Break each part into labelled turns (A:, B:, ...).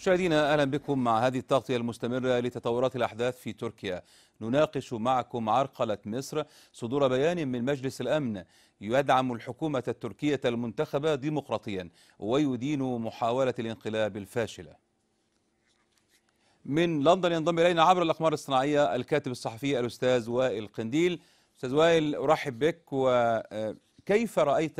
A: مشاهدينا اهلا بكم مع هذه التغطيه المستمره لتطورات الاحداث في تركيا نناقش معكم عرقله مصر صدور بيان من مجلس الامن يدعم الحكومه التركيه المنتخبه ديمقراطيا ويدين محاوله الانقلاب الفاشله من لندن ينضم الينا عبر الاقمار الصناعيه الكاتب الصحفي الاستاذ وائل قنديل استاذ وائل ارحب بك وكيف آه، رايت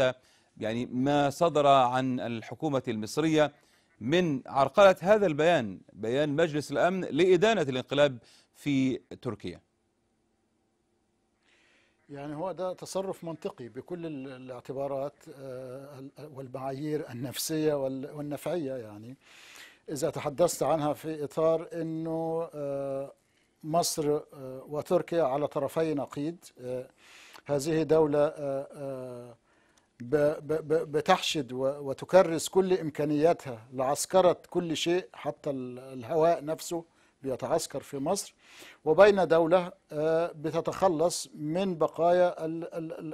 A: يعني ما صدر عن الحكومه المصريه من عرقلة هذا البيان بيان مجلس الأمن لإدانة الانقلاب في تركيا
B: يعني هو ده تصرف منطقي بكل الاعتبارات آه، والمعايير النفسية والنفعية يعني إذا تحدثت عنها في إطار أنه آه، مصر آه، وتركيا على طرفي نقيض هذه دولة بتحشد وتكرس كل إمكانياتها لعسكرة كل شيء حتى الهواء نفسه بيتعسكر في مصر وبين دولة آه، بتتخلص من بقايا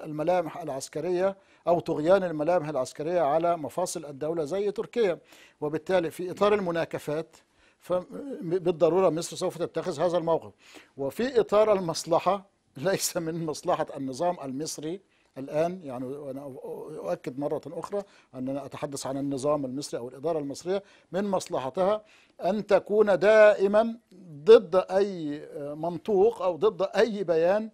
B: الملامح العسكرية أو طغيان الملامح العسكرية على مفاصل الدولة زي تركيا وبالتالي في إطار المناكفات بالضرورة مصر سوف تتخذ هذا الموقف وفي إطار المصلحة ليس من مصلحة النظام المصري الآن يعني أنا أؤكد مرة أخرى أننا أتحدث عن النظام المصري أو الإدارة المصرية من مصلحتها أن تكون دائما ضد أي منطوق أو ضد أي بيان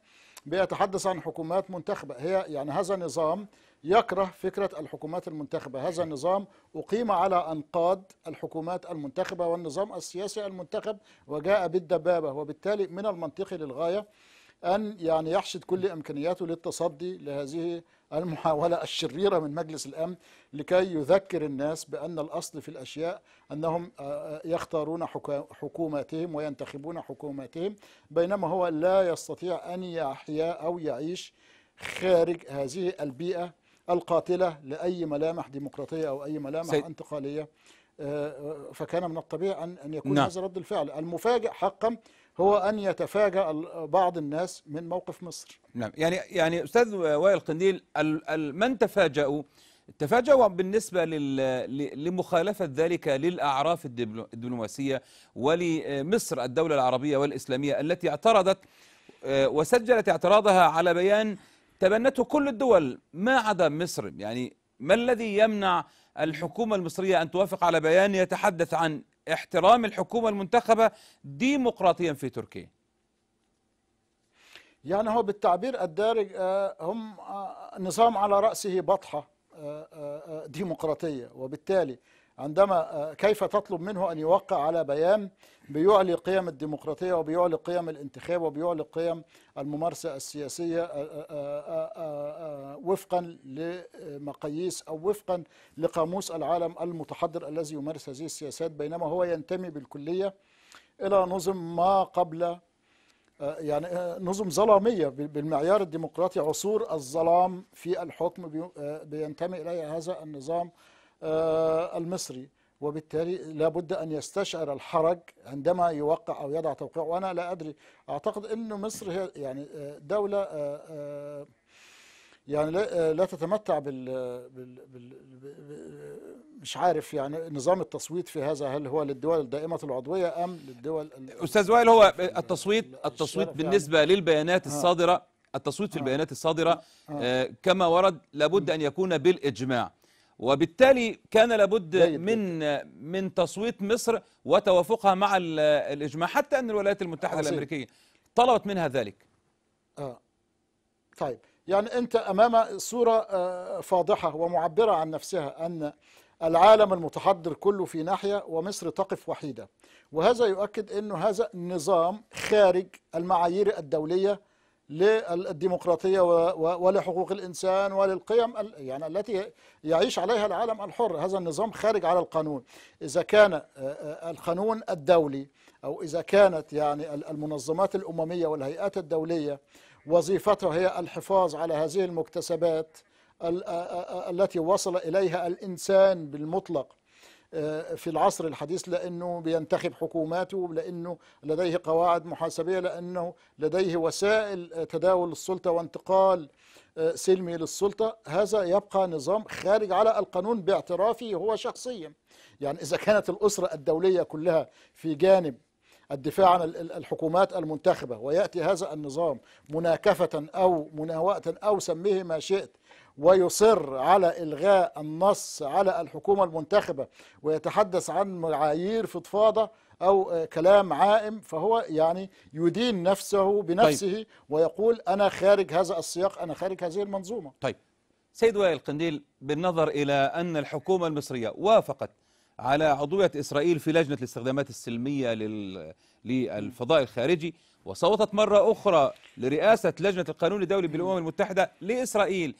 B: بيتحدث عن حكومات منتخبة هي يعني هذا نظام يكره فكرة الحكومات المنتخبة هذا النظام أقيم على أنقاض الحكومات المنتخبة والنظام السياسي المنتخب وجاء بالدبابة وبالتالي من المنطقي للغاية أن يعني يحشد كل إمكانياته للتصدي لهذه المحاولة الشريرة من مجلس الأمن لكي يذكر الناس بأن الأصل في الأشياء أنهم آه، آه، يختارون حكوماتهم وينتخبون حكوماتهم بينما هو لا يستطيع أن يحيا أو يعيش خارج هذه البيئة القاتلة لأي ملامح ديمقراطية أو أي ملامح سي... انتقالية آه، فكان من الطبيعي أن يكون نعم. هذا رد الفعل المفاجئ حقا هو أن يتفاجأ بعض الناس من موقف مصر
A: نعم يعني يعني أستاذ وائل قنديل من تفاجؤوا تفاجؤوا بالنسبة لمخالفة ذلك للأعراف الدبلوماسية ولمصر الدولة العربية والإسلامية التي اعترضت آه، وسجلت اعتراضها على بيان تبنته كل الدول ما عدا مصر يعني ما الذي يمنع الحكومة المصرية أن توافق على بيان يتحدث عن احترام الحكومة المنتخبة ديمقراطيا في تركيا
B: يعني هو بالتعبير الدارج آه، هم آه، نظام على رأسه بطحة آه، ديمقراطية وبالتالي عندما آه، كيف تطلب منه أن يوقع على بيان بيعلي قيم الديمقراطية وبيعلي قيم الانتخاب وبيعلي قيم الممارسة السياسية آه، آه، وفقا لمقاييس أو وفقا لقاموس العالم المتحضر الذي يمارس هذه السياسات بينما هو ينتمي بالكلية إلى نظم ما قبل يعني نظم ظلامية بالمعيار الديمقراطي عصور الظلام في الحكم بينتمي إليها هذا النظام آه، المصري وبالتالي لابد أن يستشعر الحرج عندما يوقع أو يضع توقيع وأنا لا أدري أعتقد أن مصر هي يعني آه، دولة آه، يعني لا تتمتع بال, مش عارف يعني نظام التصويت في هذا هل هو للدول الدائمه العضوية أم للدول
A: أستاذ وائل هو التصويت التصويت يعني. بالنسبة يعني للبيانات الصادرة التصويت في البيانات الصادرة كما ورد لابد أن يكون بالإجماع وبالتالي كان لابد من من تصويت مصر وتوافقها مع الاجماع حتى ان الولايات المتحده عصير. الامريكيه طلبت منها ذلك
B: آه. طيب يعني انت امام صوره آه، فاضحه ومعبره عن نفسها ان العالم المتحضر كله في ناحيه ومصر تقف وحيده وهذا يؤكد انه هذا نظام خارج المعايير الدوليه للديمقراطية ولحقوق الإنسان وللقيم يعني التي يعيش عليها العالم الحر هذا النظام خارج على القانون إذا كان آه، آه، القانون الدولي أو إذا كانت يعني المنظمات الأممية والهيئات الدولية وظيفتها هي الحفاظ على هذه المكتسبات آه، التي وصل إليها الإنسان بالمطلق في العصر الحديث لأنه بينتخب حكوماته لأنه لديه قواعد محاسبية لأنه لديه وسائل تداول السلطة وانتقال آه، سلمي للسلطة هذا يبقى نظام خارج على القانون باعترافه هو شخصيا يعني إذا كانت الأسرة الدولية كلها في جانب الدفاع عن الحكومات المنتخبة ويأتي هذا النظام مناكفة أو مناوأة أو سميه ما شئت ويصر على إلغاء النص على الحكومة المنتخبة ويتحدث عن معايير فضفاضة أو آه، كلام عائم فهو يعني يدين نفسه بنفسه طيب. ويقول أنا خارج هذا السياق أنا خارج هذه المنظومة
A: طيب سيد وائل القنديل بالنظر إلى أن الحكومة المصرية وافقت على عضوية إسرائيل في لجنة الاستخدامات السلمية لل... للفضاء الخارجي وصوتت مرة أخرى لرئاسة لجنة القانون الدولي بالأمم المتحدة لإسرائيل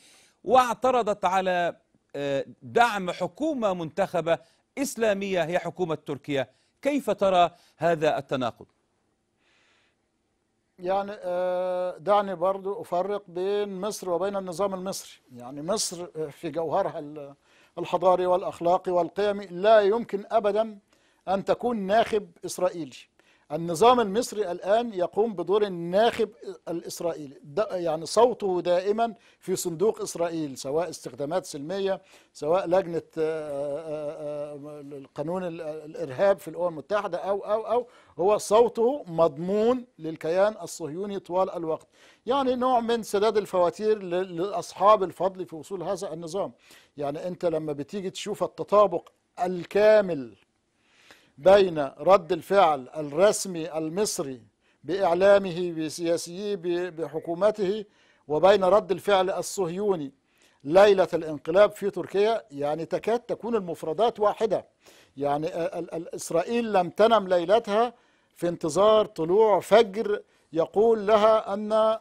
A: واعترضت على آه، دعم حكومة منتخبة إسلامية هي حكومة تركيا كيف ترى هذا التناقض؟
B: يعني آه، دعني برضو أفرق بين مصر وبين النظام المصري يعني مصر آه، في جوهرها الحضاري والأخلاقي والقيمي لا يمكن أبدا أن تكون ناخب إسرائيلي النظام المصري الآن يقوم بدور الناخب الإسرائيلي يعني صوته دائما في صندوق إسرائيل سواء استخدامات سلمية سواء لجنة آه، آه، آه، قانون الإرهاب في الأمم المتحدة أو أو أو هو صوته مضمون للكيان الصهيوني طوال الوقت يعني نوع من سداد الفواتير لأصحاب الفضل في وصول هذا النظام يعني أنت لما بتيجي تشوف التطابق الكامل بين رد الفعل الرسمي المصري بإعلامه بسياسيه بحكومته وبين رد الفعل الصهيوني ليلة الانقلاب في تركيا يعني تكاد تكون المفردات واحدة يعني إسرائيل لم تنم ليلتها في انتظار طلوع فجر يقول لها أن آه،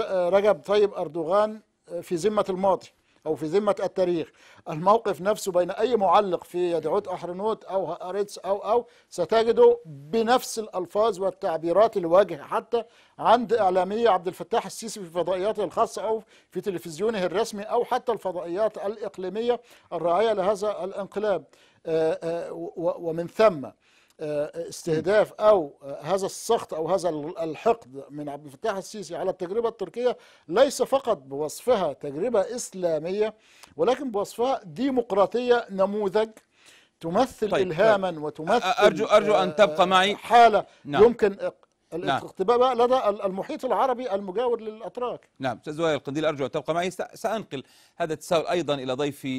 B: آه، رجب طيب أردوغان آه، في ذمة الماضي أو في ذمة التاريخ الموقف نفسه بين أي معلق في يدعوت أحرنوت أو هأريتس أو أو ستجده بنفس الألفاظ والتعبيرات الواجهة حتى عند اعلاميه عبد الفتاح السيسي في فضائياته الخاصة أو في تلفزيونه الرسمي أو حتى الفضائيات الإقليمية الراعية لهذا الانقلاب آه، آه، ومن ثم آه، استهداف او آه، هذا السخط او هذا الحقد من عبد الفتاح السيسي على التجربه التركيه ليس فقط بوصفها تجربه اسلاميه ولكن بوصفها ديمقراطيه نموذج تمثل طيب الهاما طيب وتمثل ارجو ارجو ان تبقى معي حاله نعم يمكن الاقتباء نعم لدى المحيط العربي المجاور للاتراك
A: نعم استاذ وائل القنديل ارجو ان تبقى معي سانقل هذا التساؤل ايضا الى ضيفي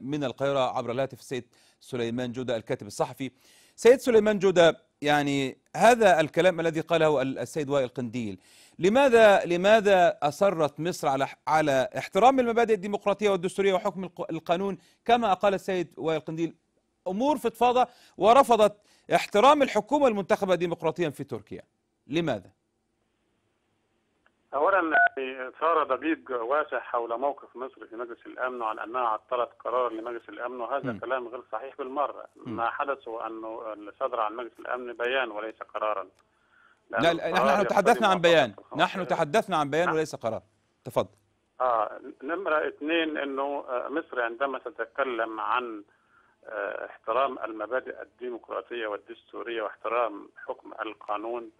A: من القاهره عبر الهاتف السيد سليمان جوده الكاتب الصحفي سيد سليمان جودة يعني هذا الكلام الذي قاله السيد وائل قنديل لماذا لماذا اصرت مصر على على احترام المبادئ الديمقراطيه والدستوريه وحكم القانون كما قال السيد وائل قنديل امور فضفاضه ورفضت احترام الحكومه المنتخبه ديمقراطيا في تركيا لماذا
C: اولا ثار يعني ضجيج واسع حول موقف مصر في مجلس الامن وعن انها عطلت قرار لمجلس الامن وهذا م. كلام غير صحيح بالمره م. ما حدث هو انه صدر عن مجلس الامن بيان وليس قرارا لا نحن تحدثنا عن
A: بيان نحن تحدثنا عن بيان نعم. وليس قرار تفضل
C: اه نمره اثنين انه آه، مصر عندما تتكلم عن آه، احترام المبادئ الديمقراطيه والدستوريه واحترام حكم القانون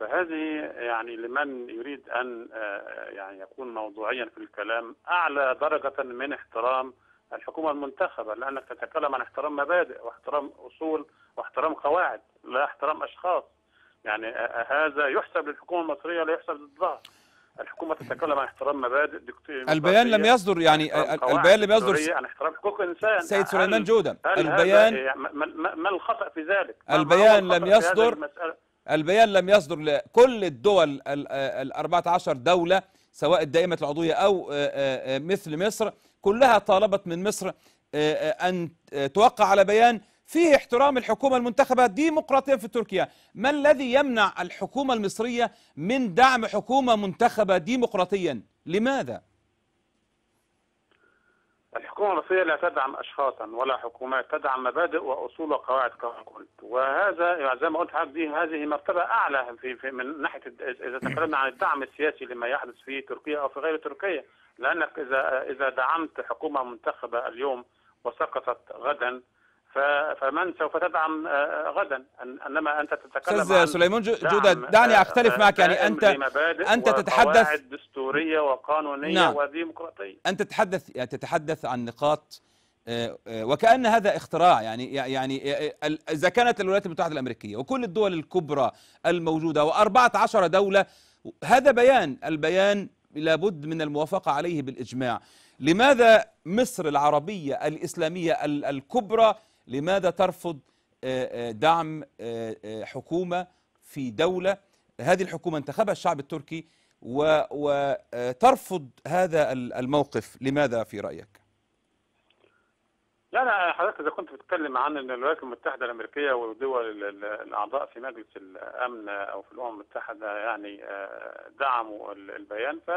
C: فهذه يعني لمن يريد ان آه، آه، يعني يكون موضوعيا في الكلام اعلى درجه من احترام الحكومه المنتخبه لانك تتكلم عن احترام مبادئ واحترام اصول واحترام قواعد لا احترام اشخاص يعني آه، هذا يحسب للحكومه المصريه لا يحسب للظهر الحكومه تتكلم عن احترام مبادئ دكتور البيان لم يصدر يعني البيان لم يصدر عن احترام حقوق الانسان سيد سليمان جوده البيان يعني ما الخطا في ذلك البيان لم يصدر
A: البيان لم يصدر لكل الدول ال 14 دولة سواء الدائمة العضوية أو آه، آه، آه، مثل مصر كلها طالبت من مصر أن توقع على بيان فيه احترام الحكومة المنتخبة ديمقراطيا في تركيا ما الذي يمنع الحكومة المصرية من دعم حكومة منتخبة ديمقراطيا لماذا؟
C: الحكومة المصرية لا تدعم أشخاصا ولا حكومات تدعم مبادئ وأصول وقواعد كما قلت وهذا زي ما قلت حضرتك دي هذه مرتبة أعلى في, في من ناحية إذا تكلمنا عن الدعم السياسي لما يحدث في تركيا أو في غير تركيا لأنك إذا إذا دعمت حكومة منتخبة اليوم وسقطت غدا فمن سوف تدعم آه، آه، غدا انما انت تتكلم استاذ سليمان نعم، جوده دعني آه، اختلف معك يعني انت انت تتحدث دستوريه وقانونيه نعم. وديمقراطيه
A: انت تتحدث يعني تتحدث عن نقاط وكأن هذا اختراع يعني يعني إذا كانت الولايات المتحدة الأمريكية وكل الدول الكبرى الموجودة و14 دولة هذا بيان البيان لابد من الموافقة عليه بالإجماع لماذا مصر العربية الإسلامية الكبرى لماذا ترفض آه، آه، دعم آه، حكومة في دولة هذه الحكومة انتخبها الشعب التركي وترفض هذا الموقف لماذا في رأيك؟
C: لا حضرتك اذا كنت بتتكلم عن أن الولايات المتحده الامريكيه والدول الاعضاء في مجلس الامن او في الامم المتحده يعني دعموا البيان ف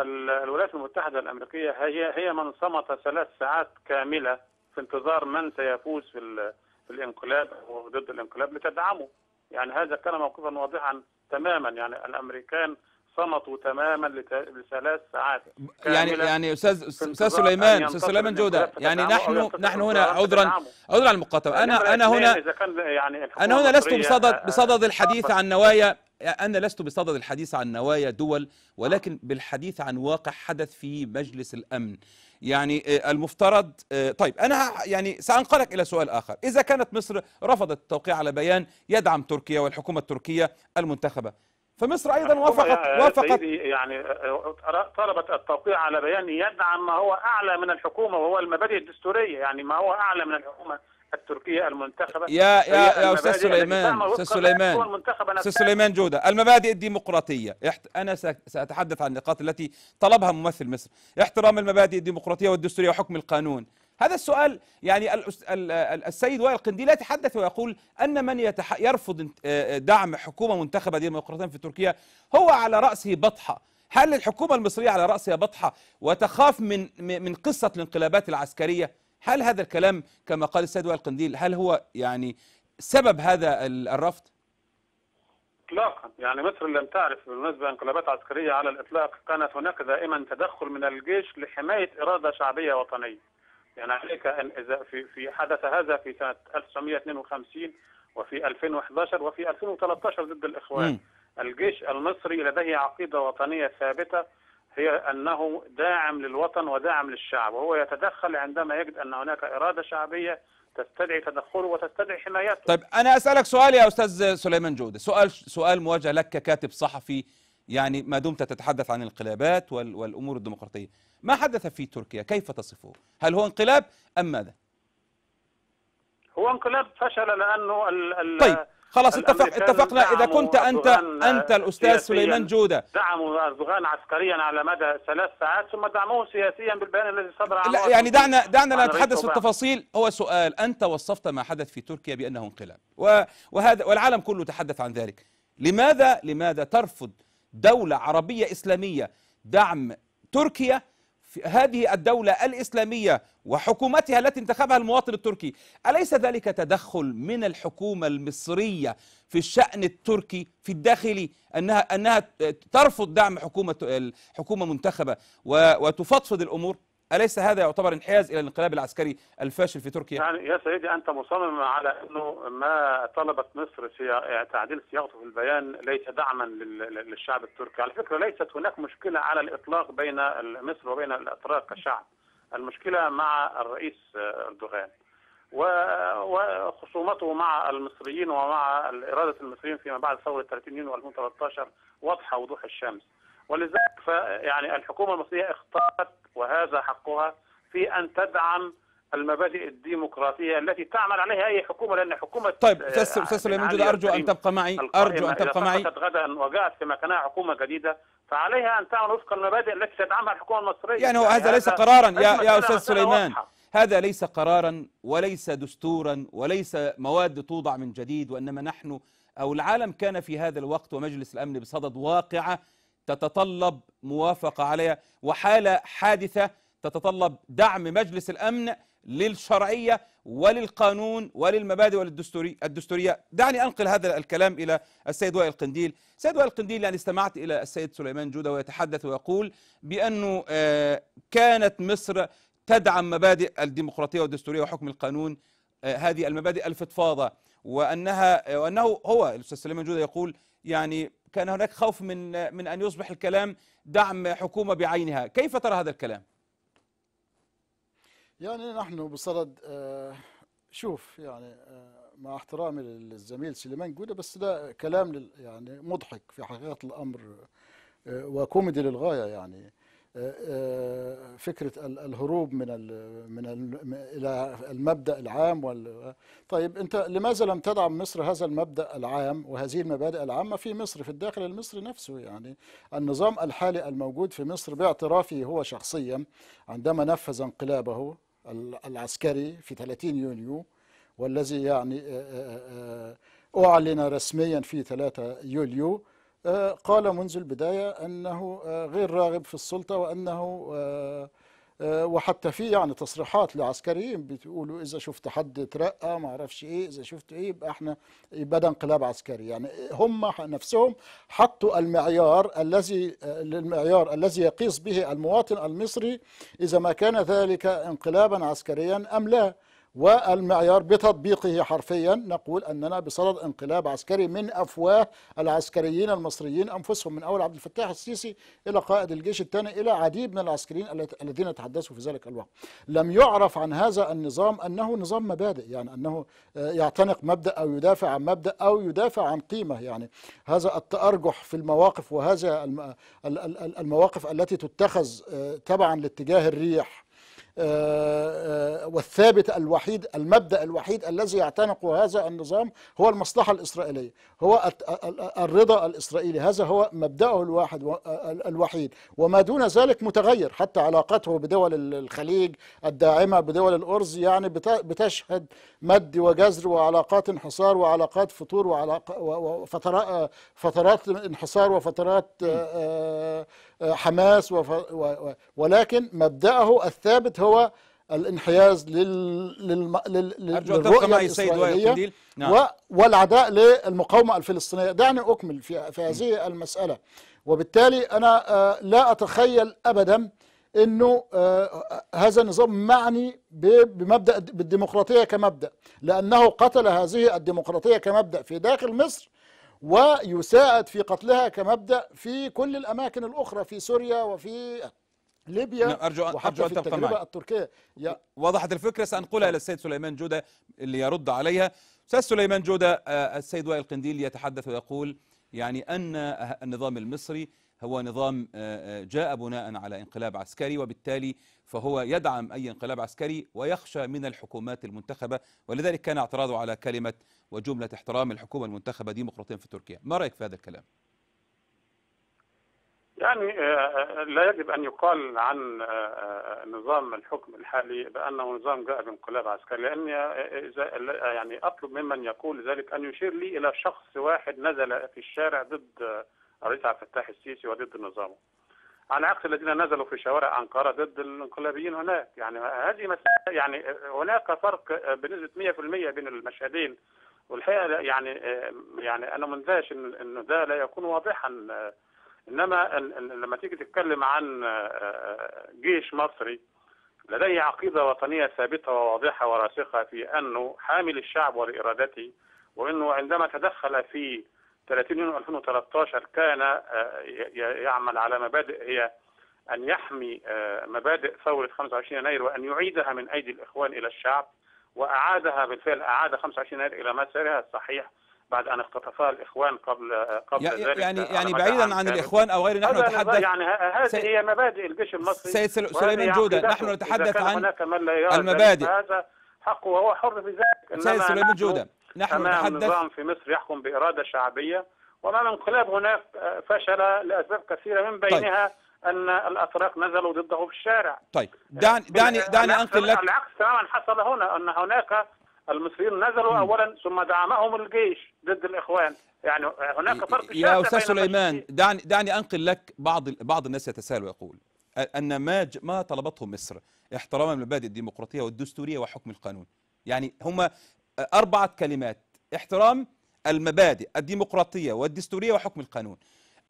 C: الولايات المتحده الامريكيه هي هي من صمت ثلاث ساعات كامله في انتظار من سيفوز في في الانقلاب وضد الانقلاب لتدعمه يعني هذا كان موقفا واضحا تماما يعني الامريكان صمتوا تماما لثلاث ساعات يعني يعني استاذ استاذ سليمان استاذ سليمان جوده يعني نحن نحن هنا عذرا
A: عذرا على المقاطعه انا انا هنا
C: يعني انا هنا لست بصدد آه، بصدد الحديث عن
A: نوايا أنا لست بصدد الحديث عن نوايا دول ولكن آه. بالحديث عن واقع حدث في مجلس الأمن يعني آه، المفترض طيب أنا يعني سأنقلك إلى سؤال آخر إذا كانت مصر رفضت التوقيع على بيان يدعم تركيا والحكومة التركية المنتخبة فمصر ايضا يعني وافقت وافقت يعني
C: آه، طلبت التوقيع على بيان يدعم ما هو اعلى من الحكومه وهو المبادئ الدستوريه يعني ما هو اعلى من الحكومه التركيه المنتخبه يا يا يا استاذ سليمان استاذ سليمان استاذ سليمان
A: جوده المبادئ الديمقراطيه انا ساتحدث عن النقاط التي طلبها ممثل مصر احترام المبادئ الديمقراطيه والدستوريه وحكم القانون هذا السؤال يعني السيد وائل قنديل يتحدث ويقول ان من يتح يرفض آه، آه، دعم حكومه منتخبه ديمقراطيه في تركيا هو على راسه بطحه هل الحكومه المصريه على راسها بطحه وتخاف من من قصه الانقلابات العسكريه هل هذا الكلام كما قال السيد وائل القنديل هل هو يعني سبب هذا الرفض
C: اطلاقا يعني مصر لم تعرف بالمناسبه انقلابات عسكريه على الاطلاق كانت هناك دائما تدخل من الجيش لحمايه اراده شعبيه وطنيه يعني عليك ان اذا في في حدث هذا في سنه 1952 وفي 2011 وفي 2013 ضد الاخوان م. الجيش المصري لديه عقيده وطنيه ثابته هي انه داعم للوطن وداعم للشعب وهو يتدخل عندما يجد ان هناك اراده شعبيه تستدعي تدخله وتستدعي حمايته
A: طيب انا اسالك سؤال يا استاذ سليمان جوده سؤال سؤال موجه لك ككاتب صحفي يعني ما دمت تتحدث عن الانقلابات والامور الديمقراطيه ما حدث في تركيا كيف تصفه هل هو انقلاب أم ماذا
C: هو انقلاب فشل لأنه ال ال
A: طيب خلاص اتفق اتفقنا اذا كنت انت انت الاستاذ سليمان جوده
C: دعموا اردوغان عسكريا على مدى ثلاث ساعات ثم دعموه سياسيا بالبيان الذي صدر عنه لا يعني دعنا دعنا لا نتحدث في
A: التفاصيل هو سؤال انت وصفت ما حدث في تركيا بانه انقلاب وهذا والعالم كله تحدث عن ذلك لماذا لماذا ترفض دوله عربيه اسلاميه دعم تركيا هذه الدولة الإسلامية وحكومتها التي انتخبها المواطن التركي أليس ذلك تدخل من الحكومة المصرية في الشأن التركي في الداخلي أنها, أنها ترفض دعم حكومة, حكومة منتخبة وتفضفض الأمور أليس هذا يعتبر انحياز إلى الانقلاب العسكري الفاشل في تركيا؟ يعني
C: يا سيدي أنت مصمم على أنه ما طلبت مصر تعديل صياغته في البيان ليس دعما للشعب التركي، على فكرة ليست هناك مشكلة على الإطلاق بين مصر وبين الأتراك كشعب، المشكلة مع الرئيس أردوغان وخصومته مع المصريين ومع إرادة المصريين فيما بعد ثورة 30 يونيو 2013 واضحة وضوح الشمس. ولذلك يعني الحكومة المصرية اختارت وهذا حقها في أن تدعم المبادئ الديمقراطية التي تعمل عليها أي حكومة لأن حكومة طيب
A: آه، أستاذ سليمان جود أرجو أن تبقى معي أرجو أن تبقى معي
C: غدا وجاءت في مكانها حكومة جديدة فعليها أن تعمل وفق المبادئ التي تدعمها الحكومة المصرية يعني, يعني هذا ليس قرارا يا, يا أستاذ سليمان
A: هذا ليس قرارا وليس دستورا وليس مواد توضع من جديد وإنما نحن أو العالم كان في هذا الوقت ومجلس الأمن بصدد واقعة تتطلب موافقة عليها وحالة حادثة تتطلب دعم مجلس الأمن للشرعية وللقانون وللمبادئ وللدستوري الدستورية دعني أنقل هذا الكلام إلى السيد وائل القنديل السيد وائل القنديل يعني استمعت إلى السيد سليمان جودة ويتحدث ويقول بأنه آه، كانت مصر تدعم مبادئ الديمقراطية والدستورية وحكم القانون آه، هذه المبادئ الفضفاضة وأنها آه، وأنه هو الأستاذ سليمان جودة يقول يعني كان هناك خوف من من ان يصبح الكلام دعم حكومه بعينها، كيف ترى هذا الكلام؟
B: يعني نحن بصدد آه، شوف يعني آه، مع احترامي للزميل سليمان جوده بس ده كلام يعني مضحك في حقيقه الامر آه، وكوميدي للغايه يعني فكره الهروب من الـ من الـ الى المبدا العام وال طيب انت لماذا لم تدعم مصر هذا المبدا العام وهذه المبادئ العامه في مصر في الداخل المصري نفسه يعني النظام الحالي الموجود في مصر باعترافه هو شخصيا عندما نفذ انقلابه العسكري في 30 يونيو والذي يعني آه، آه، آه، اعلن رسميا في 3 يوليو آه، قال منذ البداية أنه آه، غير راغب في السلطة وأنه آه، وحتى في يعني تصريحات لعسكريين بتقولوا إذا شفت حد اترقى ما أعرفش إيه إذا شفت إيه يبقى إحنا يبقى ده انقلاب عسكري يعني هم نفسهم حطوا المعيار الذي المعيار الذي يقيس به المواطن المصري إذا ما كان ذلك انقلابا عسكريا أم لا والمعيار بتطبيقه حرفيا نقول أننا بصدد انقلاب عسكري من أفواه العسكريين المصريين أنفسهم من أول عبد الفتاح السيسي إلى قائد الجيش الثاني إلى عديد من العسكريين الذين تحدثوا في ذلك الوقت لم يعرف عن هذا النظام أنه نظام مبادئ يعني أنه آه، يعتنق مبدأ أو يدافع عن مبدأ أو يدافع عن قيمة يعني هذا التأرجح في المواقف وهذا المواقف التي تتخذ آه، تبعا لاتجاه الريح آه، آه، والثابت الوحيد المبدأ الوحيد الذي يعتنق هذا النظام هو المصلحة الإسرائيلية هو الرضا الإسرائيلي هذا هو مبدأه الواحد الوحيد وما دون ذلك متغير حتى علاقته بدول الخليج الداعمة بدول الأرز يعني بتشهد مد وجزر وعلاقات انحصار وعلاقات فتور وعلاقات وفترات آه، انحصار وفترات حماس وف... و... ولكن مبدأه الثابت هو الانحياز لل... لل... لل... أرجو للرؤية الإسرائيلية نعم. و... والعداء للمقاومة الفلسطينية دعني أكمل في, في هذه المسألة وبالتالي أنا آه، لا أتخيل أبدا أنه آه، هذا النظام معني بمبدأ بالديمقراطية كمبدأ لأنه قتل هذه الديمقراطية كمبدأ في داخل مصر ويساعد في قتلها كمبدأ في كل الأماكن الأخرى في سوريا وفي ليبيا أرجو أن وحتى أرجو في التجربة معي. التركية يا
A: وضحت الفكرة سأنقلها للسيد سليمان جودة اللي يرد عليها أستاذ سليمان جودة آه، السيد وائل قنديل يتحدث ويقول يعني أن النظام المصري هو نظام آه، آه، جاء بناء على انقلاب عسكري وبالتالي فهو يدعم أي انقلاب عسكري ويخشى من الحكومات المنتخبة ولذلك كان اعتراضه على كلمة وجملة احترام الحكومة المنتخبة ديمقراطيا في تركيا ما رأيك في هذا الكلام؟
C: يعني آه، لا يجب أن يقال عن نظام الحكم الحالي بأنه نظام جاء بانقلاب عسكري لأن يعني أطلب ممن يقول ذلك أن يشير لي إلى شخص واحد نزل في الشارع ضد الرئيس عبد الفتاح السيسي وضد النظام. على عكس الذين نزلوا في شوارع أنقرة ضد الانقلابيين هناك يعني هذه مسألة يعني هناك فرق بنسبة 100% بين المشهدين والحقيقة يعني يعني أنا مندهش إن إن ده لا يكون واضحا إنما لما تيجي تتكلم عن جيش مصري لديه عقيدة وطنية ثابتة وواضحة وراسخة في أنه حامل الشعب ولإرادته وأنه عندما تدخل في 30 يونيو 2013 كان آه، يعمل على مبادئ هي أن يحمي آه، مبادئ ثورة 25 يناير وأن يعيدها من أيدي الإخوان إلى الشعب وأعادها بالفعل أعاد 25 يناير إلى مسارها الصحيح بعد ان اختطفها الاخوان قبل آه، قبل يعني ذلك يعني يعني بعيدا عن الاخوان او غيره نحن نتحدث يعني هذه هي مبادئ الجيش المصري سيد سليمان يعني جوده نحن نتحدث عن المبادئ هذا حقه وهو حر في ذلك سيد سليمان جوده نحن أمام نتحدث نظام في مصر يحكم بإرادة شعبية وأمام انقلاب هناك آه، فشل لأسباب كثيرة من طيب. بينها طيب. ان الاتراك نزلوا ضده في الشارع
A: طيب آه، دعني
C: دعني آه، دعني انقل لك العكس تماما حصل هنا ان هناك المصريين نزلوا م. اولا ثم دعمهم الجيش ضد الاخوان يعني هناك فرق يا استاذ سليمان
A: دعني دعني انقل لك بعض بعض الناس يتساءل ويقول أن ما ما طلبته مصر احتراما للمبادئ الديمقراطيه والدستوريه وحكم القانون يعني هم أربعة كلمات احترام المبادئ الديمقراطية والدستورية وحكم القانون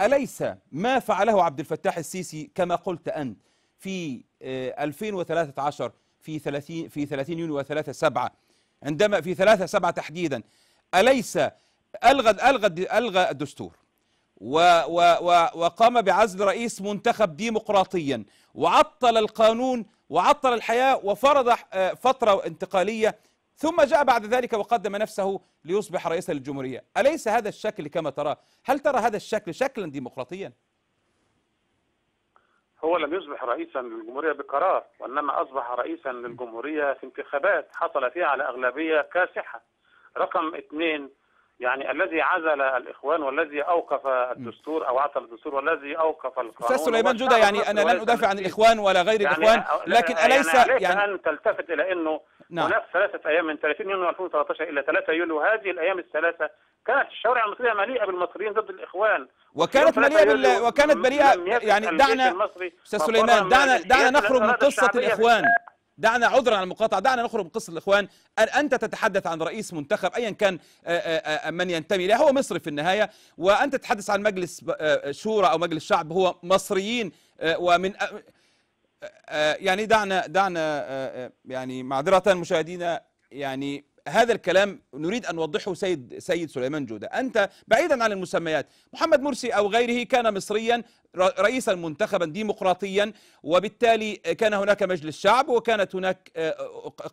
A: أليس ما فعله عبد الفتاح السيسي كما قلت أنت في 2013 آه، في 30 في 30 يونيو و3 7 عندما في 3 7 تحديدا أليس ألغى ألغى ألغى الدستور و و و وقام بعزل رئيس منتخب ديمقراطيا وعطل القانون وعطل الحياة وفرض آه، فترة انتقالية ثم جاء بعد ذلك وقدم نفسه ليصبح رئيسا للجمهورية أليس هذا الشكل كما تراه هل ترى هذا الشكل شكلا ديمقراطيا
C: هو لم يصبح رئيسا للجمهورية بقرار وإنما أصبح رئيسا للجمهورية في انتخابات حصل فيها على أغلبية كاسحة رقم اثنين يعني الذي عزل الاخوان والذي اوقف الدستور او عطل الدستور والذي اوقف القانون استاذ سليمان جوده يعني انا لن ادافع عن الاخوان ولا غير يعني الاخوان لكن يعني اليس يعني, يعني ان تلتفت الى انه نعم. هناك ثلاثة أيام من 30 يونيو 2013 إلى 3 يوليو هذه الأيام الثلاثة كانت الشوارع المصرية مليئة بالمصريين ضد الإخوان وكانت مليئة بال... وكانت مليئة
A: يعني دعنا أستاذ سليمان دعنا دعنا نخرج من قصة الإخوان دعنا عذرا على المقاطعه دعنا نخرج من قصه الاخوان انت تتحدث عن رئيس منتخب ايا كان آه، آه، آه، من ينتمي اليه هو مصري في النهايه وانت تتحدث عن مجلس شورى او مجلس شعب هو مصريين ومن آه، آه، يعني دعنا دعنا آه، يعني معذره مشاهدينا يعني هذا الكلام نريد ان نوضحه سيد سيد سليمان جوده، انت بعيدا عن المسميات، محمد مرسي او غيره كان مصريا رئيسا منتخبا ديمقراطيا وبالتالي كان هناك مجلس شعب وكانت هناك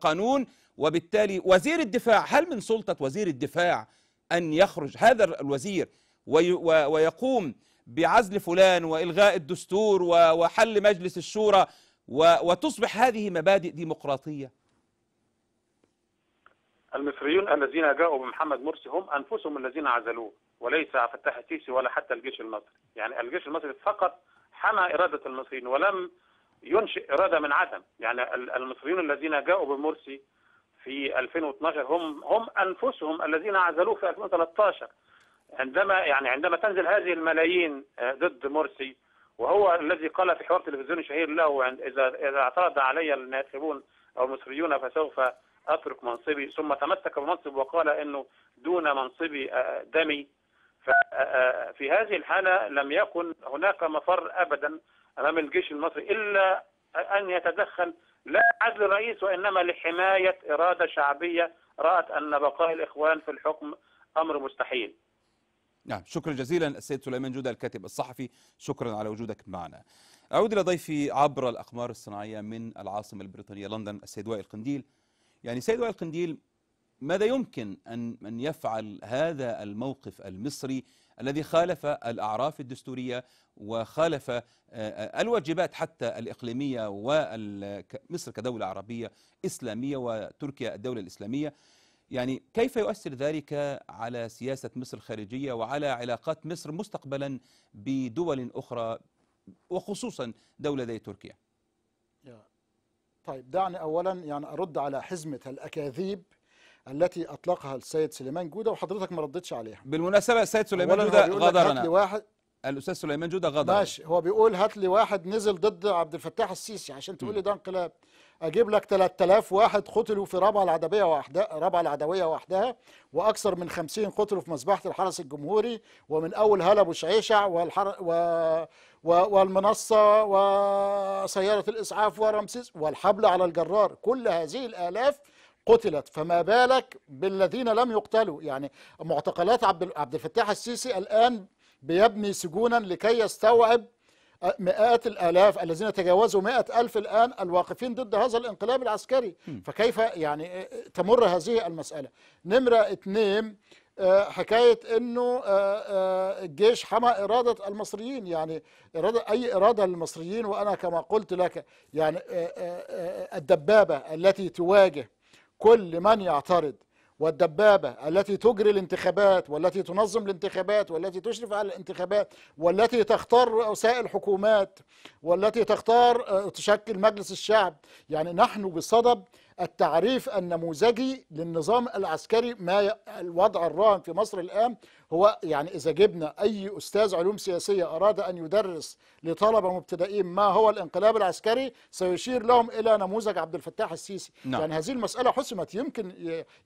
A: قانون وبالتالي وزير الدفاع هل من سلطه وزير الدفاع ان يخرج هذا الوزير ويقوم بعزل فلان والغاء الدستور وحل مجلس الشورى وتصبح هذه مبادئ ديمقراطيه
C: المصريون الذين جاءوا بمحمد مرسي هم انفسهم الذين عزلوه وليس فتح السيسي ولا حتى الجيش المصري يعني الجيش المصري فقط حمى اراده المصريين ولم ينشئ اراده من عدم يعني المصريون الذين جاءوا بمرسي في 2012 هم هم انفسهم الذين عزلوه في 2013 عندما يعني عندما تنزل هذه الملايين آه، ضد مرسي وهو الذي قال في حوار تلفزيوني شهير له اذا اذا اعترض علي الناخبون او المصريون فسوف اترك منصبي ثم تمسك بمنصب وقال انه دون منصبي آه، دمي آه، في هذه الحاله لم يكن هناك مفر ابدا امام الجيش المصري الا ان يتدخل لا عزل الرئيس وانما لحمايه اراده شعبيه رات ان بقاء الاخوان في الحكم امر مستحيل.
A: نعم شكرا جزيلا السيد سليمان جودة الكاتب الصحفي شكرا على وجودك معنا أعود إلى ضيفي عبر الأقمار الصناعية من العاصمة البريطانية لندن السيد وائل قنديل يعني سيد وائل قنديل ماذا يمكن أن أن يفعل هذا الموقف المصري الذي خالف الأعراف الدستورية وخالف آه، آه، الواجبات حتى الإقليمية ومصر كدولة عربية إسلامية وتركيا الدولة الإسلامية يعني كيف يؤثر ذلك على سياسة مصر الخارجية وعلى علاقات مصر مستقبلا بدول أخرى وخصوصا دولة زي تركيا
B: طيب دعني أولا يعني أرد على حزمة الأكاذيب التي أطلقها السيد سليمان جودة وحضرتك ما ردتش عليها
A: بالمناسبة السيد سليمان جودة غادرنا الاستاذ سليمان جوده غضب ماشي
B: هو بيقول هات لي واحد نزل ضد عبد الفتاح السيسي عشان تقول لي ده انقلاب اجيب لك 3000 واحد قتلوا في ربع العدويه وحدها ربع العدويه وحدها واكثر من 50 قتلوا في مذبحه الحرس الجمهوري ومن اول هلب وشعيشع والحر و... و... والمنصه وسياره الاسعاف ورمسيس والحبل على الجرار كل هذه الالاف قتلت فما بالك بالذين لم يقتلوا يعني معتقلات عبد عبد الفتاح السيسي الان بيبني سجونا لكي يستوعب مئات الآلاف الذين تجاوزوا مئة ألف الآن الواقفين ضد هذا الانقلاب العسكري فكيف يعني تمر هذه المسألة نمرة اثنين آه، حكاية أنه آه، آه، الجيش حمى إرادة المصريين يعني إرادة أي إرادة للمصريين وأنا كما قلت لك يعني الدبابة التي تواجه كل من يعترض والدبابة التي تجري الانتخابات والتي تنظم الانتخابات والتي تشرف على الانتخابات والتي تختار رؤساء الحكومات والتي تختار آه، تشكل مجلس الشعب يعني نحن بصدد التعريف النموذجي للنظام العسكري ما الوضع الراهن في مصر الآن هو يعني إذا جبنا أي أستاذ علوم سياسية أراد أن يدرس لطلبة مبتدئين ما هو الانقلاب العسكري سيشير لهم إلى نموذج عبد الفتاح السيسي نعم. يعني هذه المسألة حسمت يمكن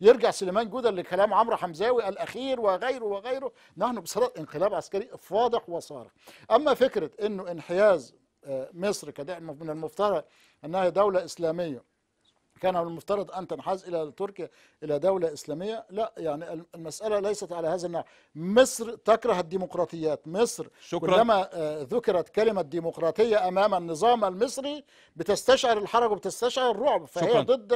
B: يرجع سليمان جودة لكلام عمرو حمزاوي الأخير وغيره وغيره نحن بصراحة انقلاب عسكري واضح وصارخ أما فكرة أنه انحياز آه، مصر كده من المفترض أنها دولة إسلامية كان من المفترض أن تنحاز إلى تركيا إلى دولة إسلامية لا يعني المسألة ليست على هذا النحو مصر تكره الديمقراطيات مصر شكرا كلما آه، ذكرت كلمة ديمقراطية أمام النظام المصري بتستشعر الحرج وبتستشعر الرعب فهي شكرا. ضد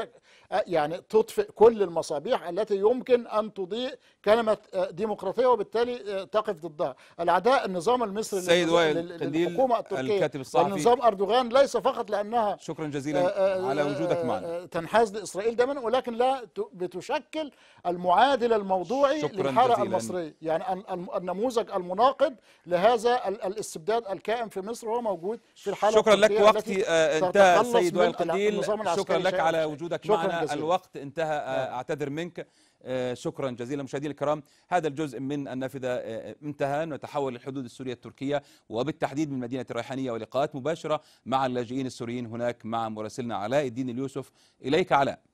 B: آه، يعني تطفئ كل المصابيح التي يمكن أن تضيء كلمة آه، ديمقراطية وبالتالي تقف ضدها العداء النظام المصري سيد وائل للحكومة التركية الكاتب الصحفي النظام أردوغان ليس فقط لأنها شكرا جزيلا على وجودك معنا تنحاز لإسرائيل دائما ولكن لا بتشكل المعادل الموضوعي للحالة المصري المصرية يعني النموذج المناقض لهذا الاستبداد الكائن في مصر هو موجود في الحالة شكرا لك وقتي آه، انتهى سيد وائل شكرا لك على وجودك معنا جزيلا. الوقت
A: انتهى آه، نعم. اعتذر منك آه، شكرا جزيلا مشاهدينا الكرام هذا الجزء من النافذة آه، آه، انتهى نتحول للحدود السورية التركية وبالتحديد من مدينة الريحانية ولقاءات مباشرة مع اللاجئين السوريين هناك مع مراسلنا علاء الدين اليوسف إليك علاء